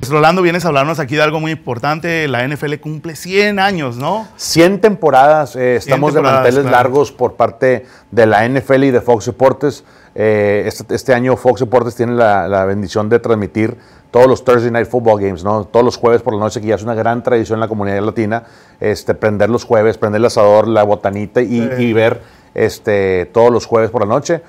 Pues, Rolando, vienes a hablarnos aquí de algo muy importante. La NFL cumple 100 años, ¿no? 100 temporadas. Eh, estamos de manteles largos por parte de la NFL y de Fox Deportes. Eh, este, este, año Fox Deportes tiene la, bendición de transmitir todos los Thursday Night Football Games, ¿no? Todos los jueves por la noche, que ya es una gran tradición en la comunidad latina, este, prender los jueves, prender el asador, la botanita y, ver este, todos los jueves por la noche.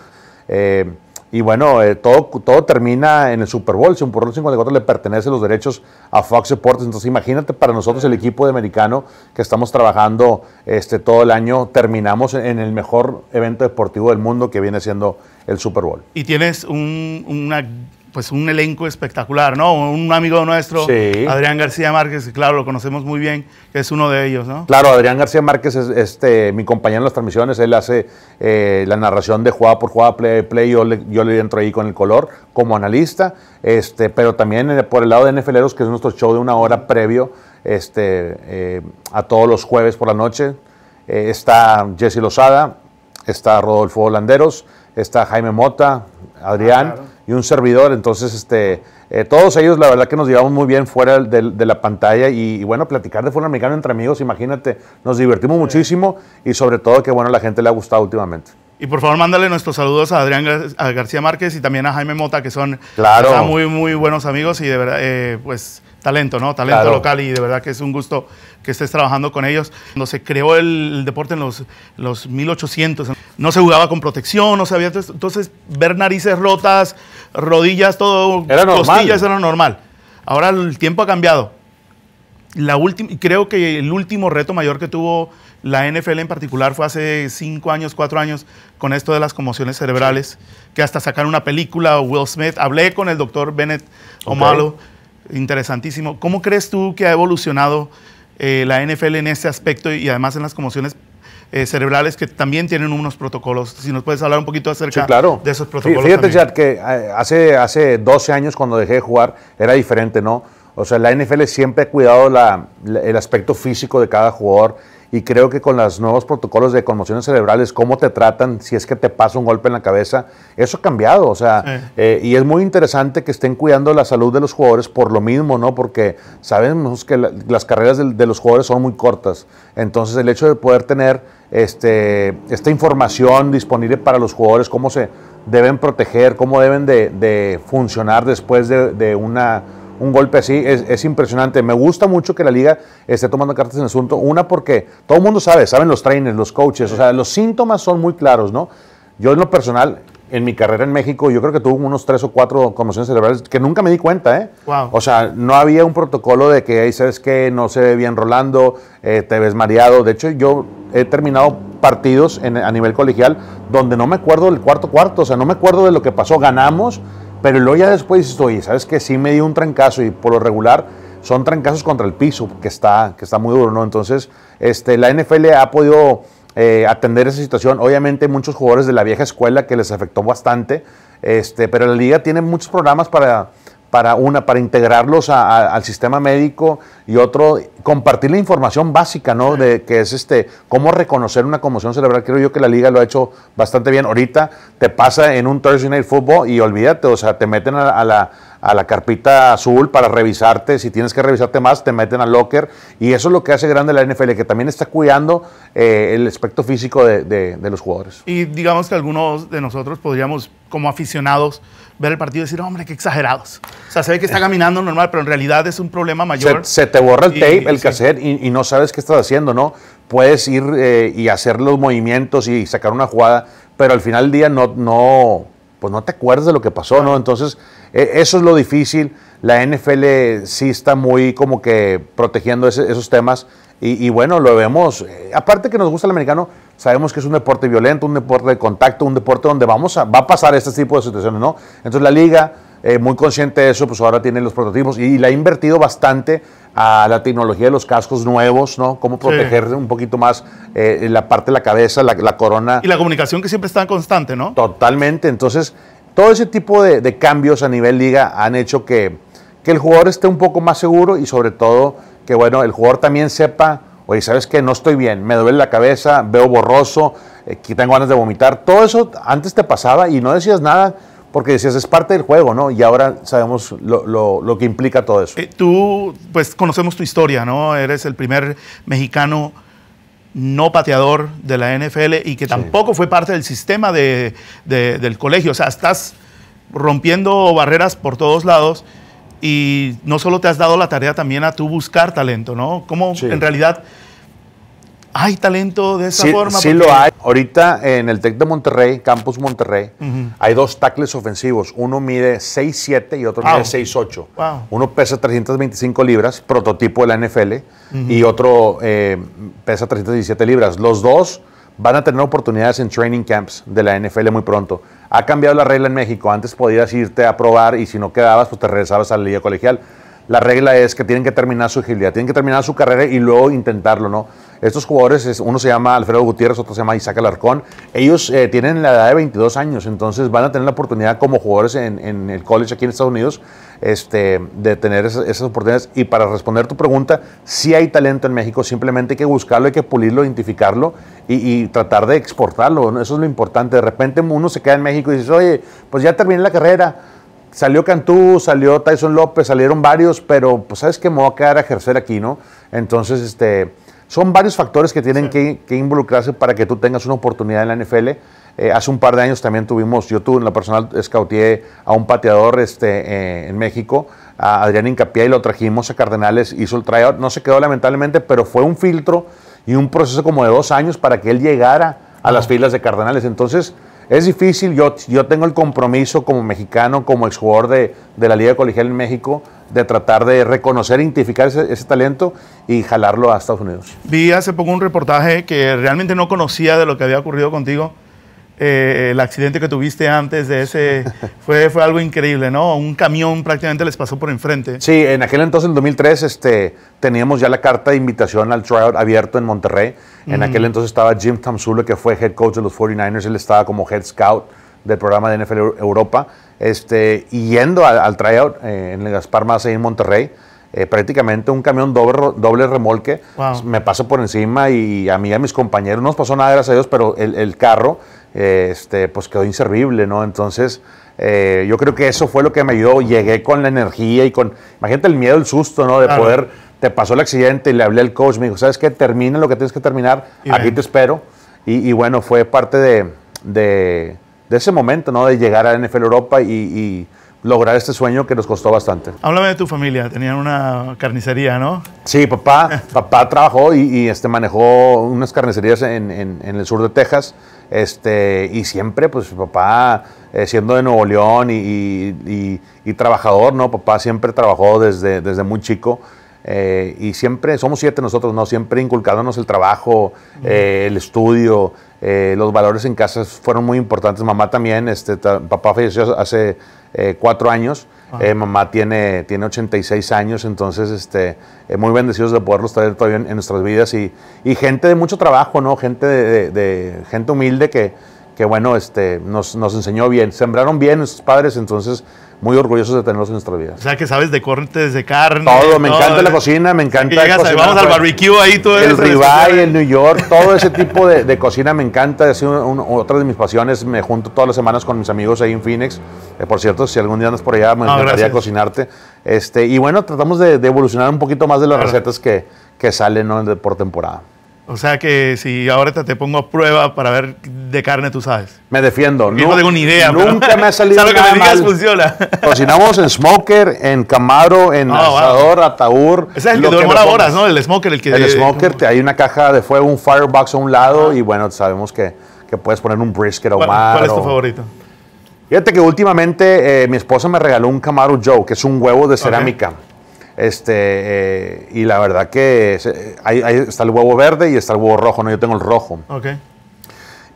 Eh, y bueno, eh, todo, todo termina en el Super Bowl. un Super Bowl 54 le pertenece los derechos a Fox Sports. Entonces, imagínate para nosotros, el equipo de americano que estamos trabajando este, todo el año, terminamos en el mejor evento deportivo del mundo que viene siendo el Super Bowl. Y tienes una pues un elenco espectacular, ¿no? Un amigo nuestro, Adrián García Márquez, claro, lo conocemos muy bien, que es uno de ellos, ¿no? Claro, Adrián García Márquez es este, mi compañero en las transmisiones, él hace eh, la narración de jugada por jugada, play, play yo, le, yo entro ahí con el color como analista, este, pero también eh, por el lado de NFLeros, que es nuestro show de una hora previo este, eh, a todos los jueves por la noche, está Jesse Lozada, está Rodolfo Holanderos, está Jaime Mota, Adrián. Ah, y un servidor. Entonces, este, eh, todos ellos, la verdad que nos llevamos muy bien fuera de, la pantalla y, bueno, platicar de forma americano entre amigos, imagínate, nos divertimos muchísimo y sobre todo que bueno, la gente le ha gustado últimamente. Y por favor, mándale nuestros saludos a Adrián García Márquez y también a Jaime Mota, que son claro. muy, muy buenos amigos y de verdad, eh, pues talento, ¿no? Talento local y de verdad que es un gusto que estés trabajando con ellos. Cuando se creó el, deporte en los, los 1800, no se jugaba con protección, no se había. Entonces, ver narices rotas, rodillas, todo, era costillas era normal. Ahora el tiempo ha cambiado. La creo que el último reto mayor que tuvo la NFL en particular fue hace cinco años, cuatro años, con esto de las conmociones cerebrales, que hasta sacaron una película, Will Smith. Hablé con el doctor Bennett Omalo, interesantísimo. ¿Cómo crees tú que ha evolucionado eh, la NFL en ese aspecto y además en las conmociones eh, cerebrales que también tienen unos protocolos. Si nos puedes hablar un poquito acerca de esos protocolos. Sí, fíjate, que eh, hace, hace 12 años cuando dejé de jugar era diferente, ¿no? O sea, la NFL siempre ha cuidado el aspecto físico de cada jugador y creo que con los nuevos protocolos de conmociones cerebrales, cómo te tratan si es que te pasa un golpe en la cabeza, eso ha cambiado. O sea, eh, y es muy interesante que estén cuidando la salud de los jugadores por lo mismo, ¿no? Porque sabemos que las carreras de, los jugadores son muy cortas. Entonces, el hecho de poder tener este, esta información disponible para los jugadores, cómo se deben proteger, cómo deben de, funcionar después de una un golpe así es, impresionante. Me gusta mucho que la liga esté tomando cartas en el asunto. Una, porque todo el mundo sabe, saben los trainers, los coaches, o sea, los síntomas son muy claros, ¿no? Yo en lo personal, en mi carrera en México, yo creo que tuve unos tres o cuatro conmociones cerebrales que nunca me di cuenta, ¿eh? O sea, no había un protocolo de que, ahí ¿sabes qué? No se ve bien Rolando, eh, te ves mareado. De hecho, yo he terminado partidos a nivel colegial donde no me acuerdo del cuarto cuarto, o sea, no me acuerdo de lo que pasó. Ganamos pero luego ya después dices, oye, ¿sabes qué? Sí me dio un trancazo y por lo regular son trancazos contra el piso, que está, que está muy duro, ¿no? Entonces, este, la NFL ha podido eh, atender esa situación. Obviamente muchos jugadores de la vieja escuela que les afectó bastante, este, pero la liga tiene muchos programas para para, una, para integrarlos al sistema médico y otro, compartir la información básica, ¿no? De que es este, cómo reconocer una conmoción cerebral. Creo yo que la liga lo ha hecho bastante bien. Ahorita te pasa en un Thursday Night Football y olvídate, o sea, te meten a la a la carpita azul para revisarte. Si tienes que revisarte más, te meten al locker. Y eso es lo que hace grande la NFL, que también está cuidando eh, el aspecto físico de, los jugadores. Y digamos que algunos de nosotros podríamos, como aficionados, ver el partido y decir, hombre, qué exagerados. O sea, se ve que está eh. caminando normal, pero en realidad es un problema mayor. Se, te borra el tape, el cassette, y, no sabes qué estás haciendo, ¿no? Puedes ir eh, y hacer los movimientos y sacar una jugada, pero al final del día no pues no te acuerdas de lo que pasó, ¿no? Entonces, e, eso es lo difícil. La NFL sí está muy como que protegiendo esos temas. Y, y, bueno, lo vemos. Eh, aparte que nos gusta el americano, sabemos que es un deporte violento, un deporte de contacto, un deporte donde vamos a, va a pasar este tipo de situaciones, ¿no? Entonces la liga eh, muy consciente de eso, pues ahora tiene los prototipos y, le ha invertido bastante a la tecnología de los cascos nuevos, ¿no? Cómo proteger un poquito más eh, la parte de la cabeza, la, corona. Y la comunicación que siempre está constante, ¿no? Totalmente. Entonces, todo ese tipo de, cambios a nivel liga han hecho que, el jugador esté un poco más seguro y sobre todo que, bueno, el jugador también sepa, oye, ¿sabes qué? No estoy bien, me duele la cabeza, veo borroso, eh, tengo ganas de vomitar. Todo eso antes te pasaba y no decías nada porque decías, es parte del juego, ¿no? Y ahora sabemos lo, que implica todo eso. Eh, tú, pues conocemos tu historia, ¿no? Eres el primer mexicano no pateador de la NFL y que tampoco fue parte del sistema del colegio. O sea, estás rompiendo barreras por todos lados y no solo te has dado la tarea también a tú buscar talento, ¿no? ¿Cómo en realidad hay talento de esa forma. Sí lo hay. Ahorita en el TEC de Monterrey, Campus Monterrey, hay dos tackles ofensivos. Uno mide 6'7 y otro ah, mide 6'8. Uno pesa 325 libras, prototipo de la NFL, y otro eh, pesa 317 libras. Los dos van a tener oportunidades en training camps de la NFL muy pronto. Ha cambiado la regla en México. Antes podías irte a probar y si no quedabas, pues te regresabas a la liga colegial. La regla es que tienen que terminar su agilidad, tienen que terminar su carrera y luego intentarlo, ¿no? Estos jugadores, uno se llama Alfredo Gutiérrez, otro se llama Isaac Alarcón. Ellos eh, tienen la edad de 22 años, entonces van a tener la oportunidad como jugadores en, el college aquí en Estados Unidos este, de tener esas, oportunidades. Y para responder tu pregunta, sí hay talento en México, simplemente hay que buscarlo, hay que pulirlo, identificarlo y, tratar de exportarlo. Eso es lo importante. De repente uno se queda en México y dice, oye, pues ya terminé la carrera salió Cantú, salió Tyson López, salieron varios, pero pues sabes que me voy a quedar a ejercer aquí, ¿no? Entonces, este, son varios factores que tienen que, involucrarse para que tú tengas una oportunidad en la NFL. Eh, hace un par de años también tuvimos, yo tuve en la personal, escauteé a un pateador este, eh, en México, a Adrián Incapié, y lo trajimos a Cardenales, hizo el tryout, no se quedó lamentablemente, pero fue un filtro y un proceso como de dos años para que él llegara a las ah. filas de Cardenales. Entonces, es difícil, yo, yo tengo el compromiso como mexicano, como exjugador de, de la Liga Colegial en México, de tratar de reconocer, identificar ese, ese, talento y jalarlo a Estados Unidos. Vi hace poco un reportaje que realmente no conocía de lo que había ocurrido contigo. Eh, el accidente que tuviste antes de ese fue, fue algo increíble, ¿no? Un camión prácticamente les pasó por enfrente. Sí, en aquel entonces, en 2003, este, teníamos ya la carta de invitación al tryout abierto en Monterrey. En aquel entonces estaba Jim Tamsulo, que fue head coach de los 49ers, él estaba como head scout del programa de NFL Europa, este, y yendo al, tryout eh, en el Gaspar y en Monterrey, eh, prácticamente un camión doble, doble remolque, me pasó por encima y a mí y a mis compañeros no nos pasó nada, gracias a Dios, pero el, carro eh, este, pues quedó inservible, ¿no? Entonces, yo creo que eso fue lo que me ayudó, llegué con la energía y con, imagínate el miedo, el susto, ¿no? De poder, te pasó el accidente y le hablé al coach, me dijo, ¿sabes que Termina lo que tienes que terminar, aquí te espero. Y, bueno, fue parte de de ese momento, ¿no? De llegar a NFL Europa y, lograr este sueño que nos costó bastante. Háblame de tu familia, tenían una carnicería, ¿no? Sí, papá, papá trabajó y, este, manejó unas carnicerías en, el sur de Texas. Este, y siempre, pues papá, eh, siendo de Nuevo León y, trabajador, ¿no? Papá siempre trabajó desde, desde muy chico. Eh, y siempre, somos siete nosotros, ¿no? Siempre inculcándonos el trabajo, eh, el estudio, eh, los valores en casa fueron muy importantes. Mamá también, este, papá falleció hace cuatro años, ah. mamá tiene, tiene 86 años, entonces este, muy bendecidos de poderlos traer todavía en, nuestras vidas y, gente de mucho trabajo, ¿no? Gente, gente humilde que, que bueno, este, nos, nos enseñó bien, sembraron bien nuestros padres, entonces muy orgullosos de tenerlos en nuestra vida. O sea, que sabes de cortes de carne. Todo, me encanta la eh. cocina, me encanta. vamos al pues, barbecue ahí, todo El ribeye, el New York, todo ese tipo de, cocina me encanta. Es otra de mis pasiones. Me junto todas las semanas con mis amigos ahí en Phoenix. Eh, por cierto, si algún día andas por allá, me encantaría cocinarte. Este, y bueno, tratamos de, evolucionar un poquito más de las recetas que, que salen por temporada. O sea que si ahora te pongo a prueba para ver de carne tú sabes. Me defiendo. Yo no tengo ni idea. Nunca me ha salido nada que me digas funciona. Cocinamos en smoker, en camaro, en ah, asador, ataúd. Ese es el que las horas, ¿no? El smoker. El, que, el smoker, te, hay una caja de fuego, un firebox a un lado ah. y bueno, sabemos que, puedes poner un brisket o más. ¿Cuál es tu favorito? Fíjate que últimamente eh, mi esposa me regaló un Camaro Joe, que es un huevo de cerámica. Este, eh, y la verdad que eh, ahí está el huevo verde y está el huevo rojo, ¿no? Yo tengo el rojo.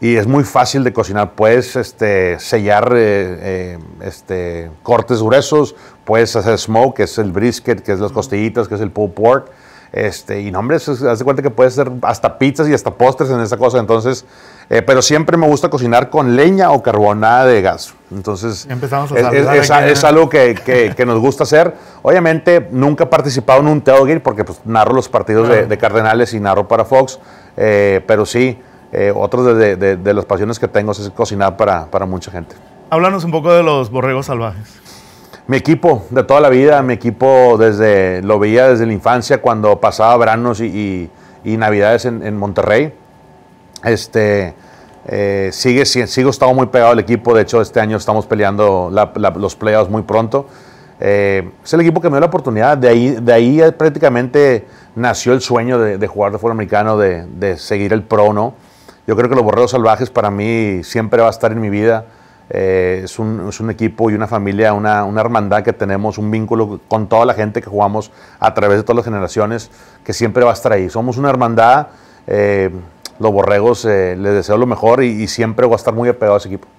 Y es muy fácil de cocinar. Puedes este, sellar eh, este, cortes gruesos, puedes hacer smoke, que es el brisket, que es las costillitas, que es el pulled pork. Este, y no, hombre, haz cuenta que puedes hacer hasta pizzas y hasta postres en esa cosa. Entonces, pero siempre me gusta cocinar con leña o carbonada de gas. Entonces, es, algo que, nos gusta hacer. Obviamente, nunca he participado en un tailgate porque pues, narro los partidos de, Cardenales y narro para Fox, eh, pero sí, eh, otro de, las pasiones que tengo es cocinar para, mucha gente. Háblanos un poco de los borregos salvajes. Mi equipo de toda la vida, mi equipo desde lo veía desde la infancia cuando pasaba veranos y, navidades en, en Monterrey. Este, eh, sigue, sigo estando muy pegado al equipo. De hecho, este año estamos peleando los playoffs muy pronto. Eh, es el equipo que me dio la oportunidad. De ahí, de ahí prácticamente nació el sueño de, jugar de fútbol americano, de, seguir el pro, Yo creo que los Borreos Salvajes para mí siempre va a estar en mi vida. Eh, es, un, equipo y una familia, una, una, hermandad que tenemos, un vínculo con toda la gente que jugamos a través de todas las generaciones, que siempre va a estar ahí. Somos una hermandad. Eh, los borregos eh, les deseo lo mejor y, siempre voy a estar muy apegado a ese equipo.